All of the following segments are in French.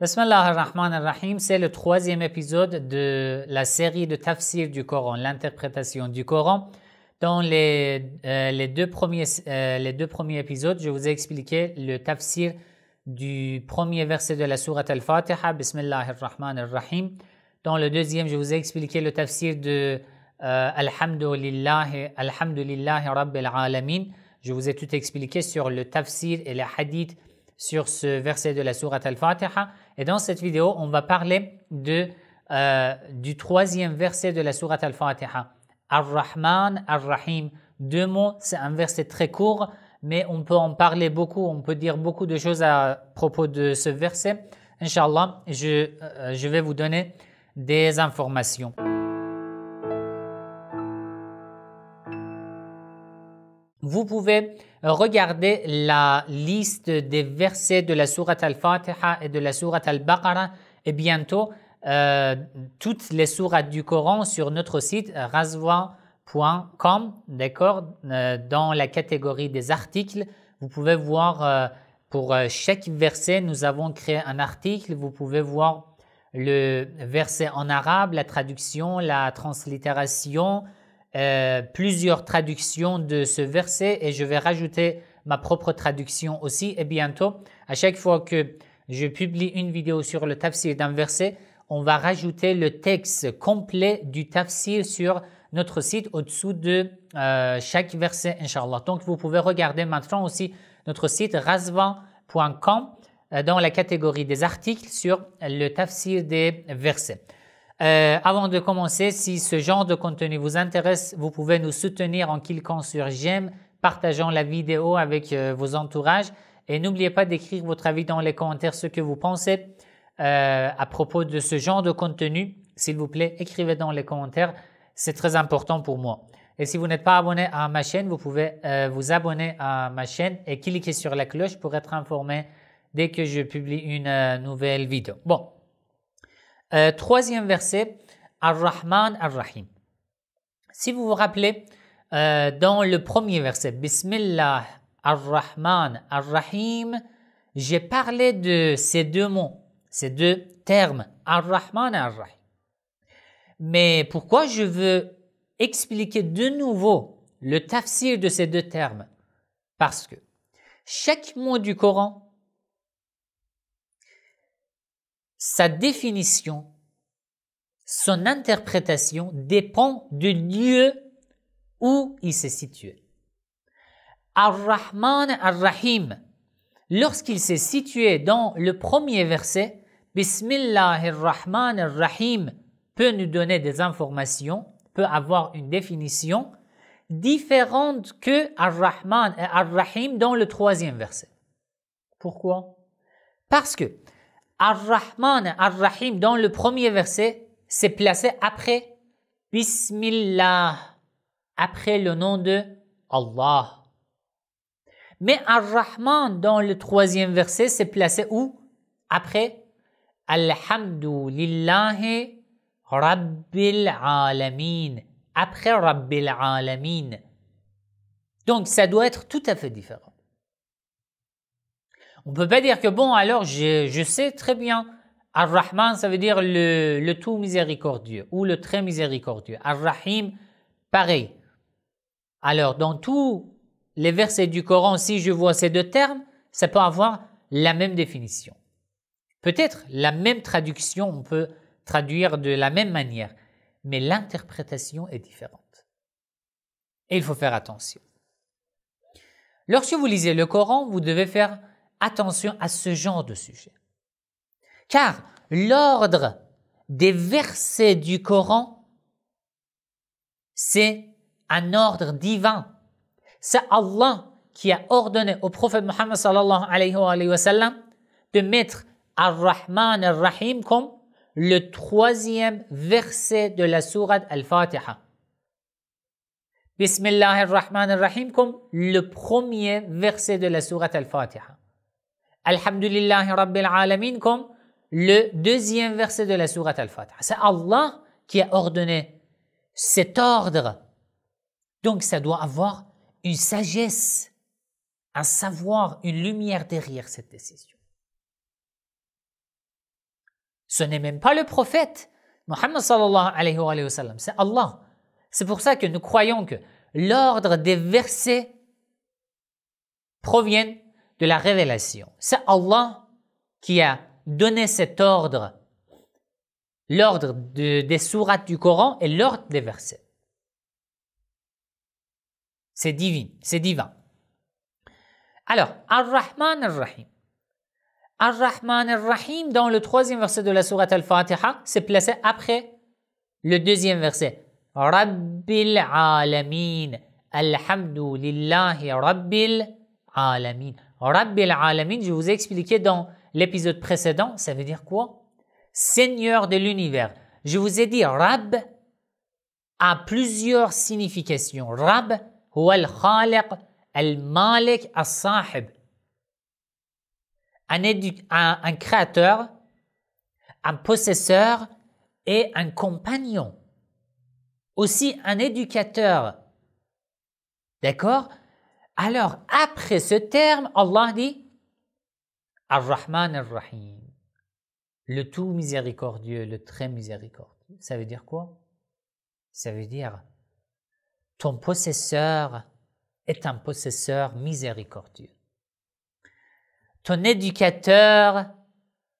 Bismillah ar-Rahman ar-Rahim, c'est le troisième épisode de la série de tafsir du Coran, l'interprétation du Coran. Dans les, euh, les, deux premiers, euh, les, deux premiers, épisodes, je vous ai expliqué le tafsir du premier verset de la Sourate al-Fatiha, Bismillah ar-Rahman ar-Rahim. Dans le deuxième, je vous ai expliqué le tafsir de euh, Alhamdulillah, Alhamdulillah Rabbil Alamin. Je vous ai tout expliqué sur le tafsir et les hadiths sur ce verset de la Sourate al-Fatiha. Et dans cette vidéo, on va parler de, euh, du troisième verset de la sourate Al-Fatiha. Ar-Rahman, Ar-Rahim. Deux mots, c'est un verset très court, mais on peut en parler beaucoup, on peut dire beaucoup de choses à propos de ce verset. Inch'Allah, je, euh, je vais vous donner des informations. Vous pouvez regarder la liste des versets de la Sourate Al-Fatiha et de la Sourate Al-Baqarah et bientôt euh, toutes les sourates du Coran sur notre site razwa.com, d'accord euh, Dans la catégorie des articles, vous pouvez voir euh, pour chaque verset, nous avons créé un article. Vous pouvez voir le verset en arabe, la traduction, la translittération, euh, plusieurs traductions de ce verset et je vais rajouter ma propre traduction aussi. Et bientôt, à chaque fois que je publie une vidéo sur le tafsir d'un verset, on va rajouter le texte complet du tafsir sur notre site au-dessous de euh, chaque verset, Inch'Allah. Donc, vous pouvez regarder maintenant aussi notre site razvan.com euh, dans la catégorie des articles sur le tafsir des versets. Euh, avant de commencer, si ce genre de contenu vous intéresse, vous pouvez nous soutenir en cliquant sur j'aime, partageant la vidéo avec euh, vos entourages et n'oubliez pas d'écrire votre avis dans les commentaires ce que vous pensez euh, à propos de ce genre de contenu. S'il vous plaît, écrivez dans les commentaires, c'est très important pour moi. Et si vous n'êtes pas abonné à ma chaîne, vous pouvez euh, vous abonner à ma chaîne et cliquer sur la cloche pour être informé dès que je publie une euh, nouvelle vidéo. Bon, euh, troisième verset, Ar-Rahman Ar-Rahim. Si vous vous rappelez, euh, dans le premier verset, Bismillah Ar-Rahman Ar-Rahim, j'ai parlé de ces deux mots, ces deux termes, Ar-Rahman Ar-Rahim. Mais pourquoi je veux expliquer de nouveau le tafsir de ces deux termes Parce que chaque mot du Coran sa définition, son interprétation dépend du lieu où il s'est situe. Ar-Rahman Ar-Rahim, lorsqu'il s'est situé dans le premier verset, Bismillahir Rahman Ar-Rahim peut nous donner des informations, peut avoir une définition différente que Ar-Rahman et Ar-Rahim dans le troisième verset. Pourquoi Parce que Ar-Rahman, Ar-Rahim, dans le premier verset, c'est placé après Bismillah, après le nom de Allah. Mais Ar-Rahman, dans le troisième verset, c'est placé où Après Alhamdulillah Rabbil Alamin. Après Rabbil Alamin. Donc ça doit être tout à fait différent. On peut pas dire que bon, alors je, je sais très bien. Ar-Rahman, ça veut dire le, le, tout miséricordieux ou le très miséricordieux. Ar-Rahim, pareil. Alors, dans tous les versets du Coran, si je vois ces deux termes, ça peut avoir la même définition. Peut-être la même traduction, on peut traduire de la même manière, mais l'interprétation est différente. Et il faut faire attention. Lorsque vous lisez le Coran, vous devez faire attention à ce genre de sujet. Car l'ordre des versets du Coran, c'est un ordre divin. C'est Allah qui a ordonné au prophète Mohammed sallallahu alayhi wa sallam de mettre Ar-Rahman Ar-Rahim comme le troisième verset de la sourate Al-Fatiha. Bismillah ar-Rahman ar-Rahim comme le premier verset de la sourate Al-Fatiha. Alhamdulillahi Rabbil comme le deuxième verset de la sourate Al-Fatiha. C'est Allah qui a ordonné cet ordre. Donc ça doit avoir une sagesse, un savoir, une lumière derrière cette décision. Ce n'est même pas le prophète, Muhammad sallallahu alayhi wa sallam, c'est Allah. C'est pour ça que nous croyons que l'ordre des versets proviennent de la révélation. C'est Allah qui a donné cet ordre, l'ordre des sourates du Coran et l'ordre des versets. C'est divin, c'est divin. Alors, Ar-Rahman Ar-Rahim. Ar-Rahman Ar-Rahim, dans le troisième verset de la sourate Al-Fatiha, c'est placé après le deuxième verset. Rabbil Alameen. Alhamdulillahi Rabbil Alameen al Alamin, je vous ai expliqué dans l'épisode précédent, ça veut dire quoi Seigneur de l'univers. Je vous ai dit Rab a plusieurs significations. Rab, ou al-Khaliq, al-Malik, al-Sahib. un, créateur, un possesseur et un compagnon. Aussi un éducateur. D'accord alors, après ce terme, Allah dit Ar-Rahman Ar-Rahim, le tout miséricordieux, le très miséricordieux. Ça veut dire quoi Ça veut dire ton possesseur est un possesseur miséricordieux. Ton éducateur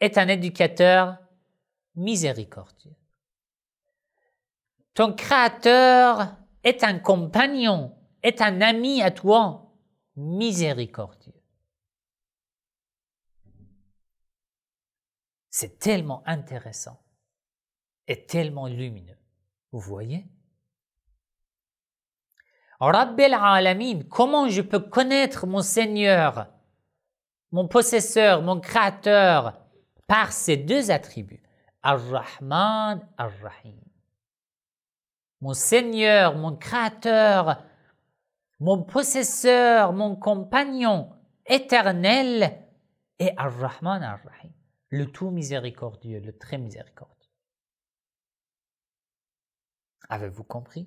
est un éducateur miséricordieux. Ton créateur est un compagnon est un ami à toi miséricordieux. C'est tellement intéressant et tellement lumineux. Vous voyez Rabbel Alamin, comment je peux connaître mon Seigneur, mon possesseur, mon créateur par ces deux attributs Ar-Rahman, Ar-Rahim. Mon Seigneur, mon créateur, mon possesseur, mon compagnon éternel est Ar-Rahman Ar-Rahim, le tout miséricordieux, le très miséricordieux. Avez-vous compris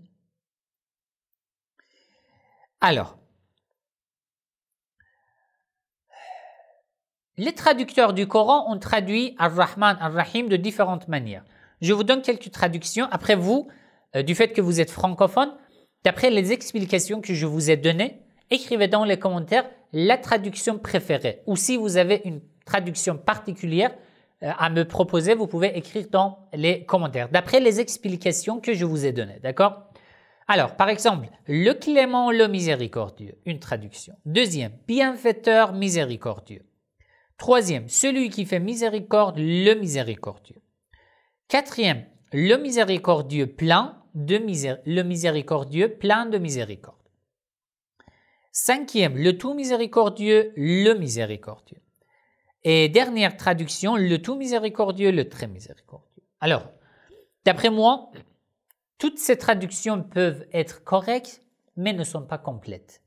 Alors, les traducteurs du Coran ont traduit Ar-Rahman Ar-Rahim de différentes manières. Je vous donne quelques traductions. Après vous, euh, du fait que vous êtes francophone, D'après les explications que je vous ai données, écrivez dans les commentaires la traduction préférée. Ou si vous avez une traduction particulière euh, à me proposer, vous pouvez écrire dans les commentaires, d'après les explications que je vous ai données, d'accord Alors, par exemple, le clément, le miséricordieux, une traduction. Deuxième, bienfaiteur, miséricordieux. Troisième, celui qui fait miséricorde, le miséricordieux. Quatrième, le miséricordieux plein, le miséricordieux, plein de miséricorde. Cinquième, le tout miséricordieux, le miséricordieux. Et dernière traduction, le tout miséricordieux, le très miséricordieux. Alors, d'après moi, toutes ces traductions peuvent être correctes, mais ne sont pas complètes.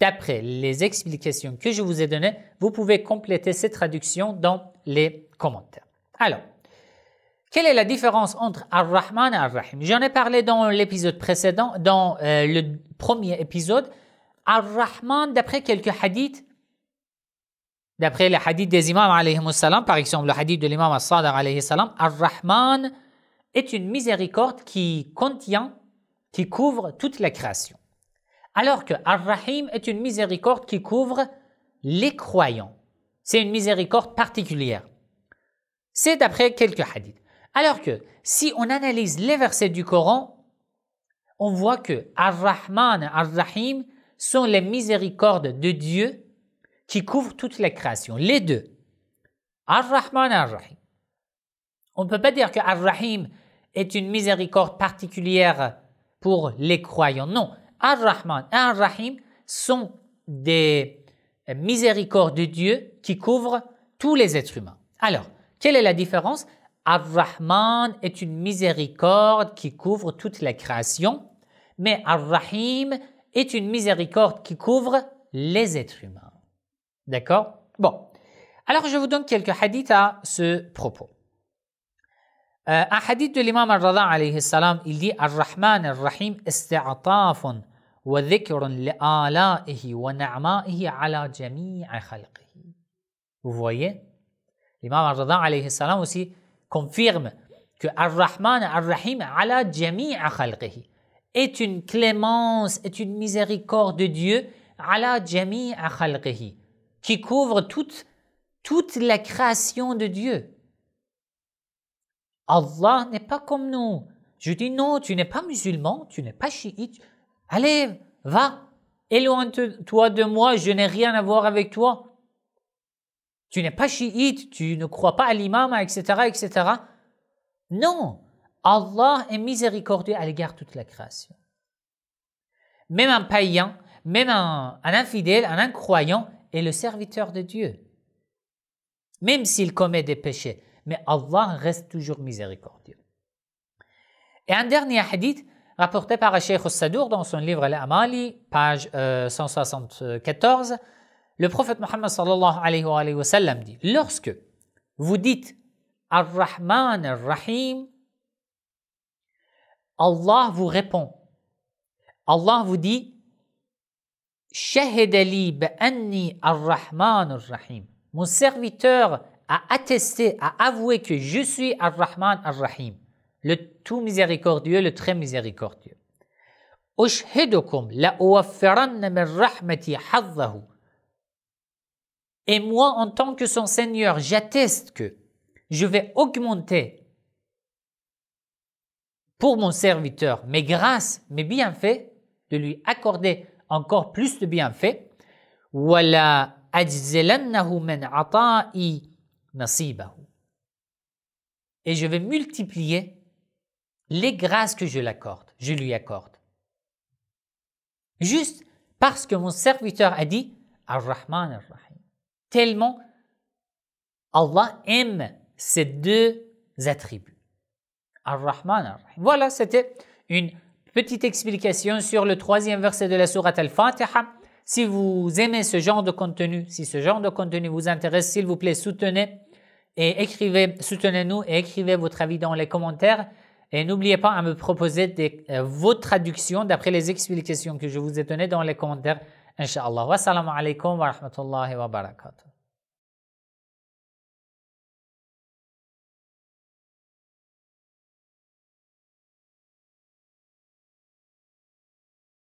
D'après les explications que je vous ai données, vous pouvez compléter ces traductions dans les commentaires. Alors, quelle est la différence entre Ar-Rahman et Ar-Rahim J'en ai parlé dans l'épisode précédent, dans euh, le premier épisode. Ar-Rahman, d'après quelques hadiths, d'après les hadiths des imams par exemple le hadith de l'imam As-Sadr Ar-Rahman est une miséricorde qui contient, qui couvre toute la création. Alors que Ar-Rahim est une miséricorde qui couvre les croyants. C'est une miséricorde particulière. C'est d'après quelques hadiths. Alors que si on analyse les versets du Coran, on voit que Ar-Rahman, Ar-Rahim sont les miséricordes de Dieu qui couvrent toute la création. Les deux. Ar-Rahman, Ar-Rahim. On ne peut pas dire que Ar-Rahim est une miséricorde particulière pour les croyants. Non. Ar-Rahman et Ar-Rahim sont des miséricordes de Dieu qui couvrent tous les êtres humains. Alors, quelle est la différence Ar-Rahman est une miséricorde qui couvre toute la création, mais Ar-Rahim est une miséricorde qui couvre les êtres humains. D'accord Bon. Alors je vous donne quelques hadiths à ce propos. Euh, un hadith de l'imam al-Rada alayhi salam, il dit Ar-Rahman ar-Rahim isti'atafun wa dhikrun li'ala'ihi wa na'ma'ihi ala jami'a khalqihi. Vous voyez L'imam al-Rada alayhi salam aussi confirme que Ar-Rahman, Ar-Rahim, ala jami'a khalqihi, est une clémence, est une miséricorde de Dieu, ala jami'a khalqihi, qui couvre toute, toute la création de Dieu. Allah n'est pas comme nous. Je dis non, tu n'es pas musulman, tu n'es pas chiite. Allez, va, éloigne-toi de moi, je n'ai rien à voir avec toi tu n'es pas chiite, tu ne crois pas à l'imam, etc., etc. Non, Allah est miséricordieux à l'égard de toute la création. Même un païen, même un, infidèle, un incroyant est le serviteur de Dieu. Même s'il commet des péchés. Mais Allah reste toujours miséricordieux. Et un dernier hadith rapporté par Sheikh Sadour dans son livre Al-Amali, page 174, euh, Le prophète Mohammed sallallahu alayhi wa, alayhi wa sallam dit Lorsque vous dites Ar-Rahman Ar-Rahim, Allah vous répond. Allah vous dit Shahidali ba'anni Ar-Rahman Ar-Rahim. Mon serviteur a attesté, a avoué que je suis Ar-Rahman Ar-Rahim, le tout miséricordieux, le très miséricordieux. أشهدكم لأوفرن min rahmati hazzahu. Et moi, en tant que son Seigneur, j'atteste que je vais augmenter pour mon serviteur mes grâces, mes bienfaits, de lui accorder encore plus de bienfaits. Et je vais multiplier les grâces que je je lui accorde. Juste parce que mon serviteur a dit Ar-Rahman, tellement Allah aime ces deux attributs. Ar-Rahman, ar Voilà, c'était une petite explication sur le troisième verset de la Sourate Al-Fatiha. Si vous aimez ce genre de contenu, si ce genre de contenu vous intéresse, s'il vous plaît, soutenez et écrivez, soutenez-nous et écrivez votre avis dans les commentaires. Et n'oubliez pas à me proposer euh, vos traductions d'après les explications que je vous ai données dans les commentaires. ان شاء الله والسلام عليكم ورحمه الله وبركاته